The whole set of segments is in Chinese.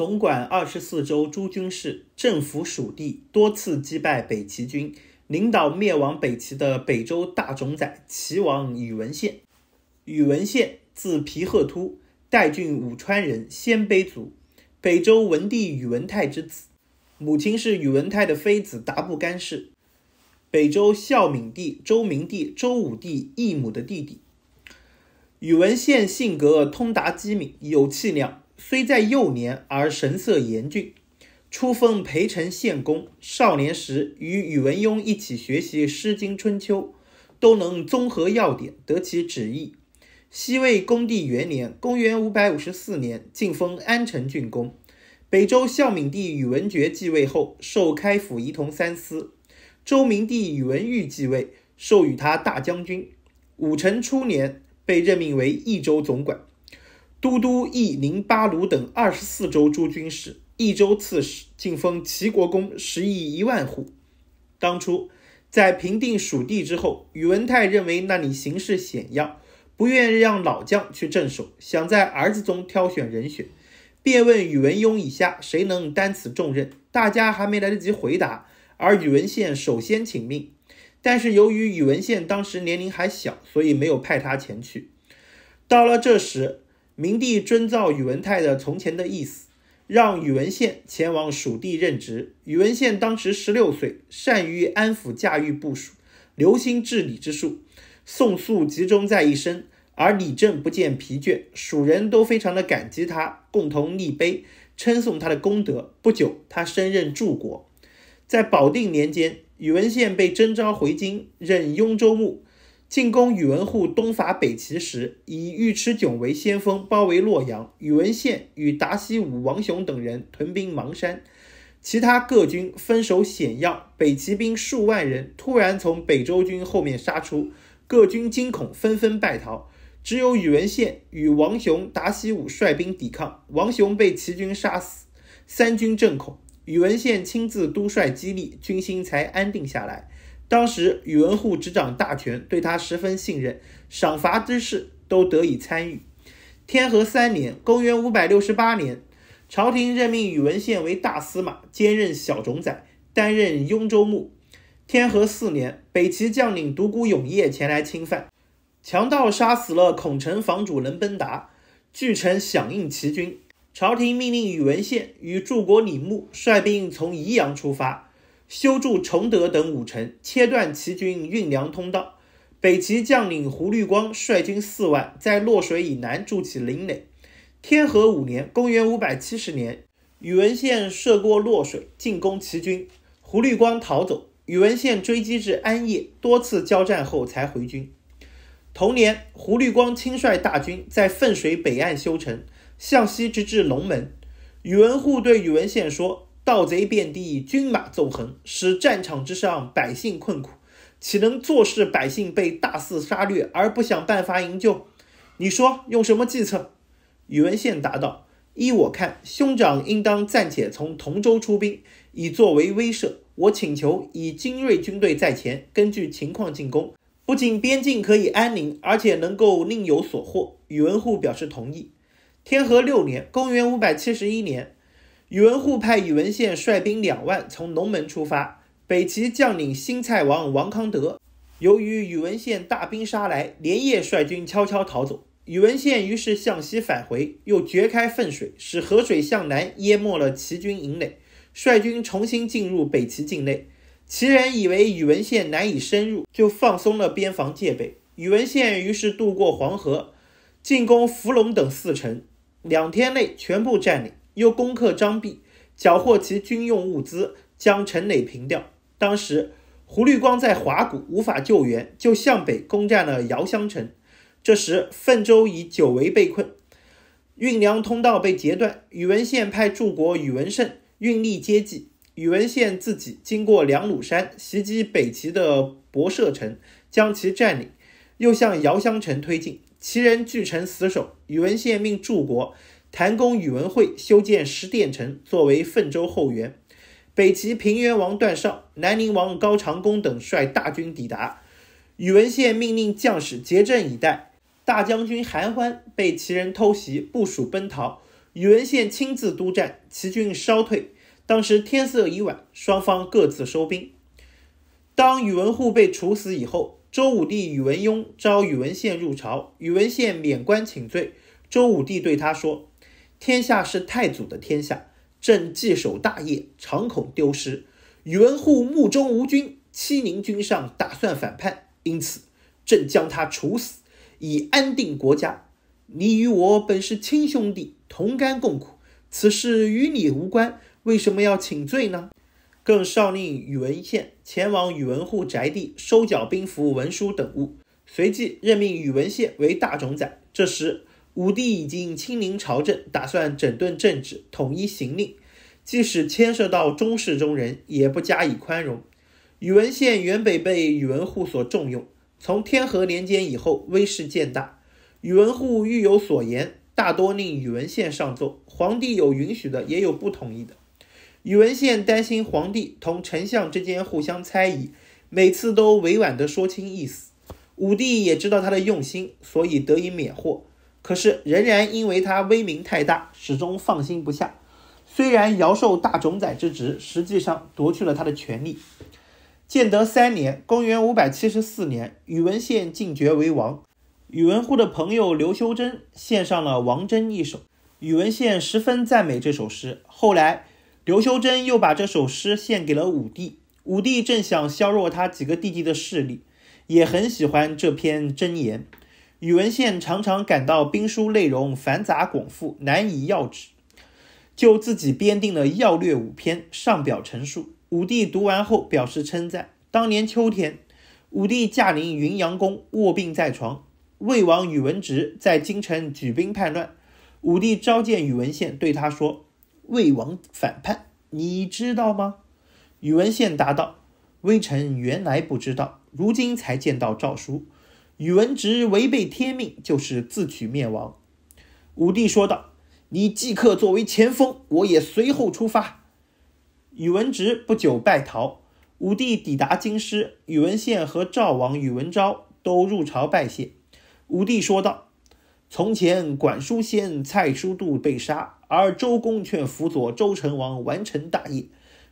总管二十四州诸军事，政府属地，多次击败北齐军，领导灭亡北齐的北周大冢宰、齐王宇文宪。宇文宪字皮贺突，代郡武川人，鲜卑族，北周文帝宇文泰之子，母亲是宇文泰的妃子达不干氏，北周孝敏帝、周明帝、周武帝义母的弟弟。宇文宪性格通达机敏，有气量。虽在幼年，而神色严峻。初封裴城县公，少年时与宇文邕一起学习《诗经》《春秋》，都能综合要点，得其旨意。西魏恭帝元年（公元五百五十四年），晋封安城郡公。北周孝敏帝宇文觉继位后，授开府仪同三司；周明帝宇文毓继位，授予他大将军。武成初年，被任命为益州总管。都督益宁巴鲁等二十四州诸军事，益州刺史，进封齐国公，十邑一万户。当初在平定蜀地之后，宇文泰认为那里形势险要，不愿让老将去镇守，想在儿子中挑选人选，便问宇文邕以下谁能担此重任。大家还没来得及回答，而宇文宪首先请命，但是由于宇文宪当时年龄还小，所以没有派他前去。到了这时。明帝遵照宇文泰的从前的意思，让宇文宪前往蜀地任职。宇文宪当时十六岁，善于安抚驾驭部属，留心治理之术，宋素集中在一身，而李政不见疲倦。蜀人都非常的感激他，共同立碑称颂他的功德。不久，他升任柱国。在保定年间，宇文宪被征召回京，任雍州牧。进攻宇文护东伐北齐时，以尉迟迥为先锋，包围洛阳。宇文宪与达西武、王雄等人屯兵邙山，其他各军分守险要。北齐兵数万人突然从北周军后面杀出，各军惊恐，纷纷败逃。只有宇文宪与王雄、达西武率兵抵抗，王雄被齐军杀死，三军震恐。宇文宪亲自督率激励，军心才安定下来。当时宇文护执掌大权，对他十分信任，赏罚之事都得以参与。天和三年（公元568年），朝廷任命宇文宪为大司马，兼任小冢宰，担任雍州牧。天和四年，北齐将领独孤永业前来侵犯，强盗杀死了孔城房主人奔达，据城响应齐军。朝廷命令宇文宪与柱国李牧率兵从宜阳出发。修筑崇德等五城，切断齐军运粮通道。北齐将领胡律光率军四万，在洛水以南筑起林垒。天和五年（公元五百七十年），宇文宪涉过洛水进攻齐军，胡律光逃走。宇文宪追击至安邑，多次交战后才回军。同年，胡律光亲率大军在汾水北岸修城，向西直至龙门。宇文护对宇文宪说。盗贼遍地，军马纵横，使战场之上百姓困苦，岂能坐视百姓被大肆杀掠而不想办法营救？你说用什么计策？宇文宪答道：“依我看，兄长应当暂且从同州出兵，以作为威慑。我请求以精锐军队在前，根据情况进攻，不仅边境可以安宁，而且能够另有所获。”宇文护表示同意。天和六年（公元五百七十一年）。宇文护派宇文宪率兵两万从龙门出发。北齐将领新蔡王王康德，由于宇文宪大兵杀来，连夜率军悄悄逃走。宇文宪于是向西返回，又掘开粪水，使河水向南淹没了齐军营垒，率军重新进入北齐境内。齐人以为宇文宪难以深入，就放松了边防戒备。宇文宪于是渡过黄河，进攻伏龙等四城，两天内全部占领。又攻克张壁，缴获其军用物资，将陈垒平掉。当时胡律光在华谷无法救援，就向北攻占了姚襄城。这时凤州已久违被困，运粮通道被截断。宇文宪派柱国宇文盛运力接济。宇文宪自己经过梁鲁山，袭击北齐的博社城，将其占领，又向姚襄城推进。齐人据城死守，宇文宪命柱国。谭公宇文惠修建石殿城作为汾州后援，北齐平原王段绍、南宁王高长恭等率大军抵达。宇文宪命令将士结阵以待。大将军韩欢被齐人偷袭，部署奔逃。宇文宪亲自督战，齐军稍退。当时天色已晚，双方各自收兵。当宇文护被处死以后，周武帝宇文邕召宇文宪入朝，宇文宪免官请罪。周武帝对他说。天下是太祖的天下，朕继守大业，常恐丢失。宇文护目中无君，欺凌君上，打算反叛，因此朕将他处死，以安定国家。你与我本是亲兄弟，同甘共苦，此事与你无关，为什么要请罪呢？更上令宇文宪前往宇文护宅地收缴兵符、文书等物，随即任命宇文宪为大冢宰。这时。武帝已经亲临朝政，打算整顿政治、统一行令，即使牵涉到中室中人，也不加以宽容。宇文宪原本被宇文护所重用，从天和年间以后，威势渐大。宇文护欲有所言，大多令宇文宪上奏，皇帝有允许的，也有不同意的。宇文宪担心皇帝同丞相之间互相猜疑，每次都委婉地说清意思。武帝也知道他的用心，所以得以免祸。可是仍然因为他威名太大，始终放心不下。虽然遥受大冢宰之职，实际上夺去了他的权力。建德三年（公元五百七十四年），宇文宪进爵为王。宇文护的朋友刘修真献上了王真一首，宇文宪十分赞美这首诗。后来，刘修真又把这首诗献给了武帝，武帝正想削弱他几个弟弟的势力，也很喜欢这篇箴言。宇文宪常常感到兵书内容繁杂广富，难以要旨，就自己编定了要略五篇，上表陈述。武帝读完后表示称赞。当年秋天，武帝驾临云阳宫，卧病在床。魏王宇文直在京城举兵叛乱，武帝召见宇文宪，对他说：“魏王反叛，你知道吗？”宇文宪答道：“微臣原来不知道，如今才见到诏书。”宇文直违背天命，就是自取灭亡。”武帝说道，“你即刻作为前锋，我也随后出发。”宇文直不久败逃。武帝抵达京师，宇文宪和赵王宇文昭都入朝拜谢。武帝说道：“从前管叔、先、蔡叔度被杀，而周公却辅佐周成王完成大业，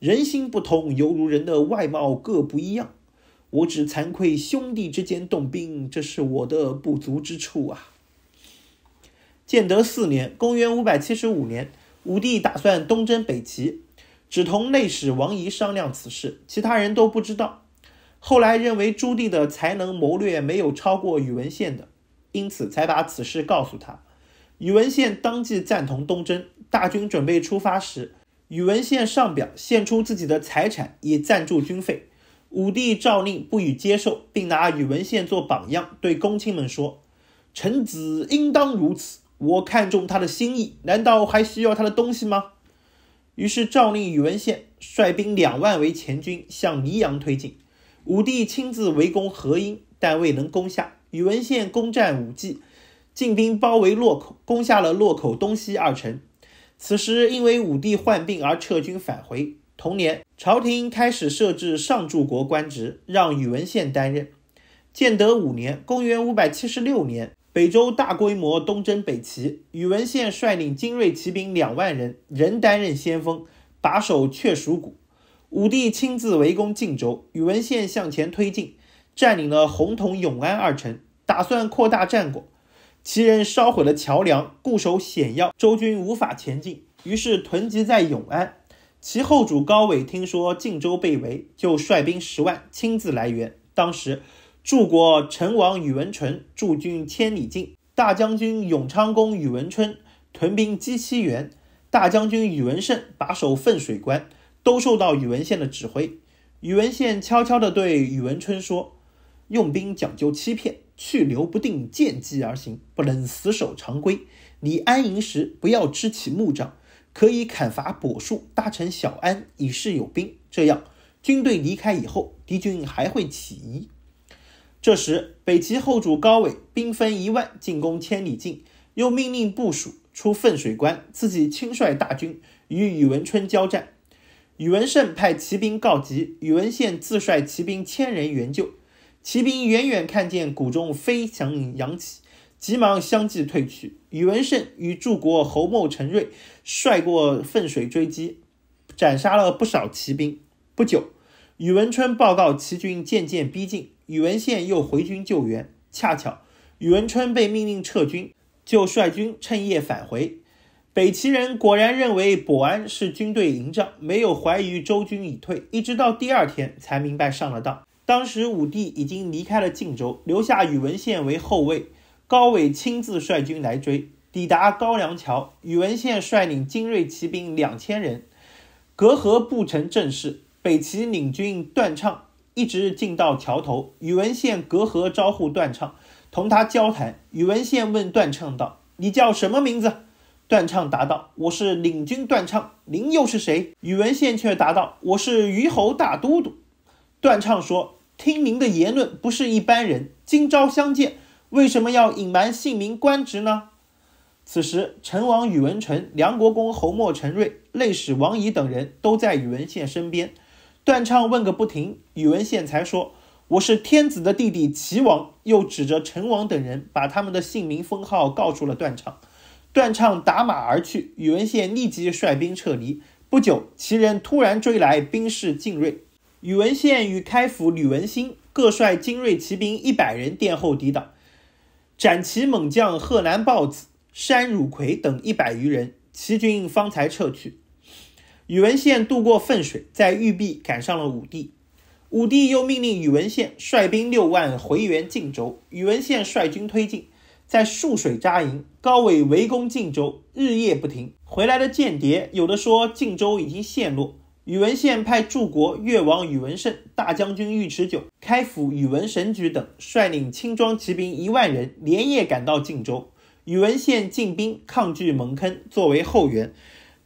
人心不同，犹如人的外貌各不一样。”我只惭愧兄弟之间动兵，这是我的不足之处啊。建德四年（公元五百七十五年），武帝打算东征北齐，只同内史王仪商量此事，其他人都不知道。后来认为朱棣的才能谋略没有超过宇文宪的，因此才把此事告诉他。宇文宪当即赞同东征。大军准备出发时，宇文宪上表献出自己的财产以赞助军费。武帝诏令不予接受，并拿宇文宪做榜样，对公卿们说：“臣子应当如此。我看中他的心意，难道还需要他的东西吗？”于是诏令宇文宪率兵两万为前军，向黎阳推进。武帝亲自围攻河阴，但未能攻下。宇文宪攻占武纪，进兵包围洛口，攻下了洛口东西二城。此时因为武帝患病而撤军返回。同年，朝廷开始设置上柱国官职，让宇文宪担任。建德五年（公元576年），北周大规模东征北齐，宇文宪率领精锐骑兵两万人，仍担任先锋，把守确属谷。武帝亲自围攻晋州，宇文宪向前推进，占领了洪洞、永安二城，打算扩大战果。齐人烧毁了桥梁，固守险要，周军无法前进，于是囤积在永安。其后主高伟听说晋州被围，就率兵十万亲自来援。当时，柱国成王宇文纯驻军千里镜，大将军永昌公宇文春屯兵积西原，大将军宇文盛把守汾水关，都受到宇文宪的指挥。宇文宪悄悄地对宇文春说：“用兵讲究欺骗，去留不定，见机而行，不能死守常规。你安营时不要支起木杖，可以砍伐柏树，搭成小庵，以示有兵。这样，军队离开以后，敌军还会起疑。这时，北齐后主高纬兵分一万进攻千里境，又命令部署出汾水关，自己亲率大军与宇文春交战。宇文盛派骑兵告急，宇文宪自率骑兵千人援救。骑兵远远看见谷中飞翔扬起。急忙相继退去。宇文盛与柱国侯茂、陈瑞率过汾水追击，斩杀了不少骑兵。不久，宇文春报告齐军渐渐逼近，宇文宪又回军救援。恰巧宇文春被命令撤军，就率军趁夜返回。北齐人果然认为保安是军队营帐，没有怀疑周军已退，一直到第二天才明白上了当。当时武帝已经离开了晋州，留下宇文宪为后卫。高伟亲自率军来追，抵达高梁桥，宇文宪率领精锐骑兵两千人，隔河布成阵势。北齐领军段畅一直进到桥头，宇文宪隔河招呼段畅，同他交谈。宇文宪问段畅道：“你叫什么名字？”段畅答道：“我是领军段畅，您又是谁？”宇文宪却答道：“我是虞侯大都督。”段畅说：“听您的言论，不是一般人。今朝相见。”为什么要隐瞒姓名官职呢？此时，陈王宇文成、梁国公侯莫陈瑞、内史王仪等人，都在宇文宪身边。段畅问个不停，宇文宪才说：“我是天子的弟弟齐王。”又指着陈王等人，把他们的姓名封号告诉了段畅。段畅打马而去，宇文宪立即率兵撤离。不久，齐人突然追来，兵势劲锐。宇文宪与开府吕文兴各率精锐骑兵一百人殿后抵挡。斩其猛将贺南豹子、山汝葵等一百余人，齐军方才撤去。宇文宪渡过汾水，在玉壁赶上了武帝。武帝又命令宇文宪率兵六万回援晋州。宇文宪率军推进，在涑水扎营。高伟围攻晋州，日夜不停。回来的间谍有的说晋州已经陷落。宇文宪派柱国越王宇文盛、大将军尉迟迥、开府宇文神举等率领轻装骑兵一万人，连夜赶到晋州。宇文宪进兵抗拒蒙坑，作为后援。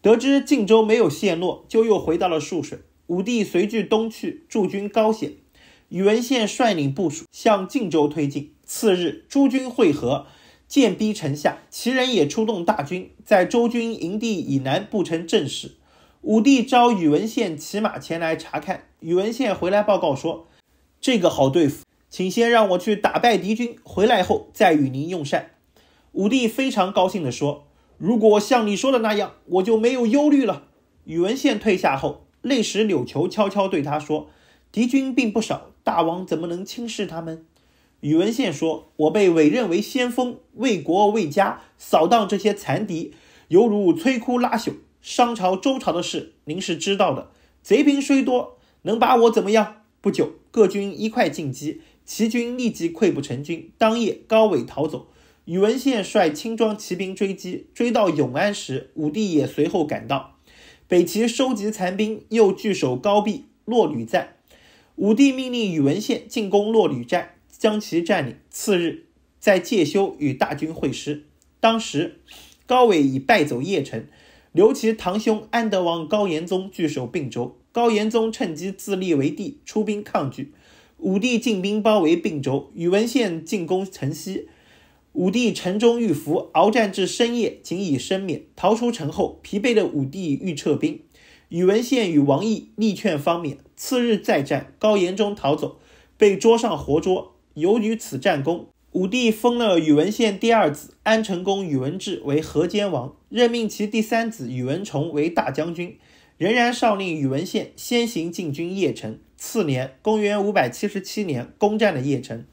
得知晋州没有陷落，就又回到了沭水。武帝随军东去，驻军高显。宇文宪率领部署向晋州推进。次日，诸军会合，剑逼城下。齐人也出动大军，在周军营地以南布成阵势。武帝召宇文宪骑马前来查看。宇文宪回来报告说：“这个好对付，请先让我去打败敌军，回来后再与您用膳。”武帝非常高兴地说：“如果像你说的那样，我就没有忧虑了。”宇文宪退下后，内史柳球悄悄对他说：“敌军并不少，大王怎么能轻视他们？”宇文宪说：“我被委任为先锋，为国为家，扫荡这些残敌，犹如摧枯拉朽。”商朝、周朝的事您是知道的。贼兵虽多，能把我怎么样？不久，各军一块进击，齐军立即溃不成军。当夜，高伟逃走，宇文宪率轻装骑兵追击，追到永安时，武帝也随后赶到。北齐收集残兵，又据守高壁、洛吕寨。武帝命令宇文宪进攻洛吕寨，将其占领。次日，在介休与大军会师。当时，高伟已败走邺城。刘其堂兄安德王高延宗据守并州，高延宗趁机自立为帝，出兵抗拒武帝。进兵包围并州，宇文宪进攻城西，武帝城中遇伏，鏖战至深夜，仅以身免。逃出城后，疲惫的武帝欲撤兵，宇文宪与王毅力劝方免。次日再战，高延宗逃走，被捉上活捉。由于此战功，武帝封了宇文宪第二子安成公宇文智为河间王。任命其第三子宇文崇为大将军，仍然诏令宇文宪先行进军邺城。次年，公元五百七十七年，攻占了邺城。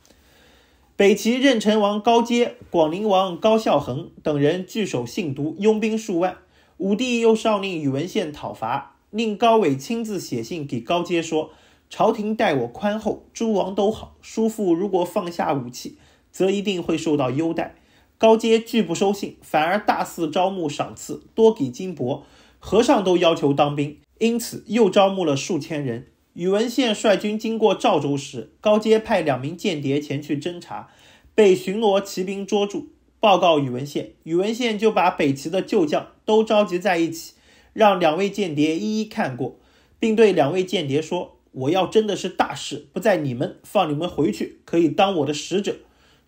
北齐任城王高阶、广陵王高孝恒等人据守信都，拥兵数万。武帝又诏令宇文宪讨伐，令高伟亲自写信给高阶说：“朝廷待我宽厚，诸王都好。叔父如果放下武器，则一定会受到优待。”高阶拒不收信，反而大肆招募，赏赐多给金帛，和尚都要求当兵，因此又招募了数千人。宇文宪率军经过赵州时，高阶派两名间谍前去侦查，被巡逻骑兵捉住，报告宇文宪。宇文宪就把北齐的旧将都召集在一起，让两位间谍一一看过，并对两位间谍说：“我要真的是大事，不在你们，放你们回去，可以当我的使者。”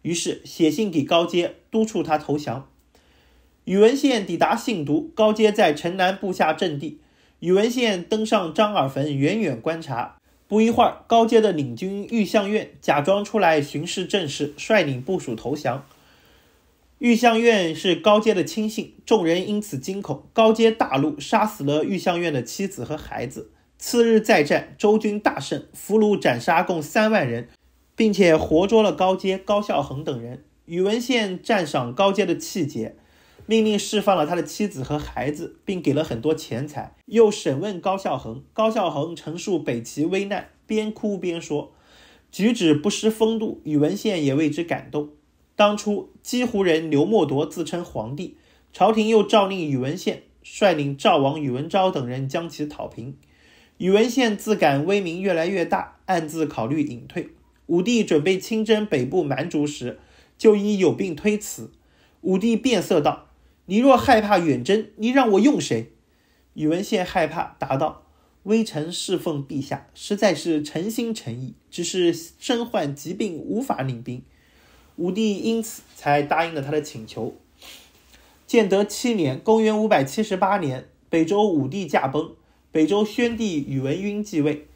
于是写信给高阶，督促他投降。宇文宪抵达信都，高阶在城南布下阵地。宇文宪登上张耳坟，远远观察。不一会儿，高阶的领军玉相院假装出来巡视阵势，率领部署投降。玉相院是高阶的亲信，众人因此惊恐。高阶大怒，杀死了玉相院的妻子和孩子。次日再战，周军大胜，俘虏斩杀共三万人。并且活捉了高阶、高孝恒等人。宇文宪赞赏高阶的气节，命令释放了他的妻子和孩子，并给了很多钱财。又审问高孝恒，高孝恒陈述北齐危难，边哭边说，举止不失风度，宇文宪也为之感动。当初，姬胡人刘墨铎自称皇帝，朝廷又诏令宇文宪率领赵王宇文昭等人将其讨平。宇文宪自感威名越来越大，暗自考虑隐退。武帝准备亲征北部蛮族时，就已有病推辞。武帝变色道：“你若害怕远征，你让我用谁？”宇文宪害怕，答道：“微臣侍奉陛下，实在是诚心诚意，只是身患疾病，无法领兵。”武帝因此才答应了他的请求。建德七年（公元578年），北周武帝驾崩，北周宣帝宇文赟继位。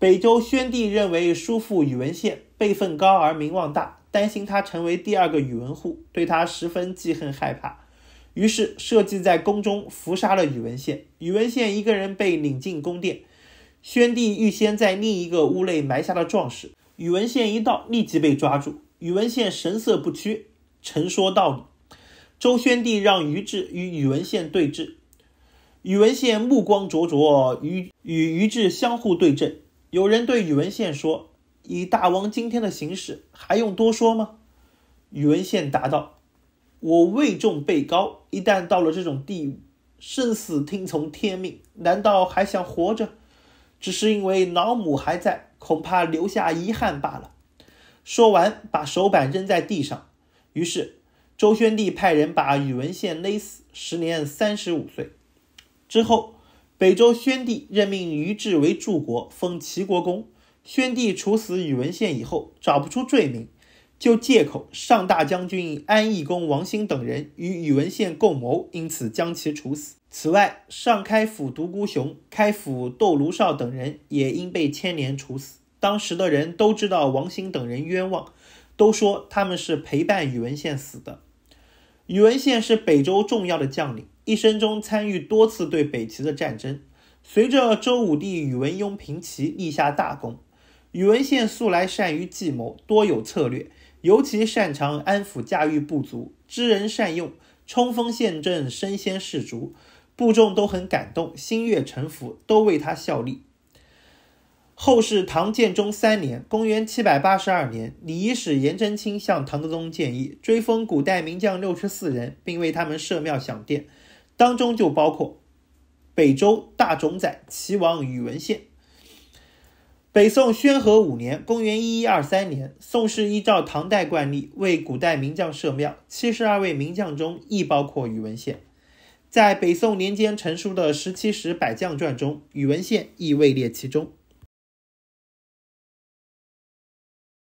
北周宣帝认为叔父宇文宪辈分高而名望大，担心他成为第二个宇文护，对他十分记恨害怕，于是设计在宫中伏杀了宇文宪。宇文宪一个人被领进宫殿，宣帝预先在另一个屋内埋下了壮士。宇文宪一到，立即被抓住。宇文宪神色不屈，陈说道理。周宣帝让于志与宇文宪对峙，宇文宪目光灼灼，与与于志相互对阵。有人对宇文宪说：“以大王今天的形势，还用多说吗？”宇文宪答道：“我位重被高，一旦到了这种地步，生死听从天命，难道还想活着？只是因为老母还在，恐怕留下遗憾罢了。”说完，把手板扔在地上。于是，周宣帝派人把宇文宪勒死，时年三十五岁。之后。北周宣帝任命于志为柱国，封齐国公。宣帝处死宇文宪以后，找不出罪名，就借口上大将军安义公王兴等人与宇文宪共谋，因此将其处死。此外，上开府独孤雄、开府窦卢绍等人也因被牵连处死。当时的人都知道王兴等人冤枉，都说他们是陪伴宇文宪死的。宇文宪是北周重要的将领，一生中参与多次对北齐的战争。随着周武帝宇文邕平齐立下大功，宇文宪素来善于计谋，多有策略，尤其擅长安抚驾驭部族，知人善用，冲锋陷阵，身先士卒，部众都很感动，心悦诚服，都为他效力。后世唐建中三年（公元782年），礼仪使颜真卿向唐德宗建议追封古代名将六十四人，并为他们设庙享殿，当中就包括北周大冢宰、齐王宇文宪。北宋宣和五年（公元1123年），宋氏依照唐代惯例为古代名将设庙，七十二位名将中亦包括宇文宪。在北宋年间成书的《十七史百将传》中，宇文宪亦位列其中。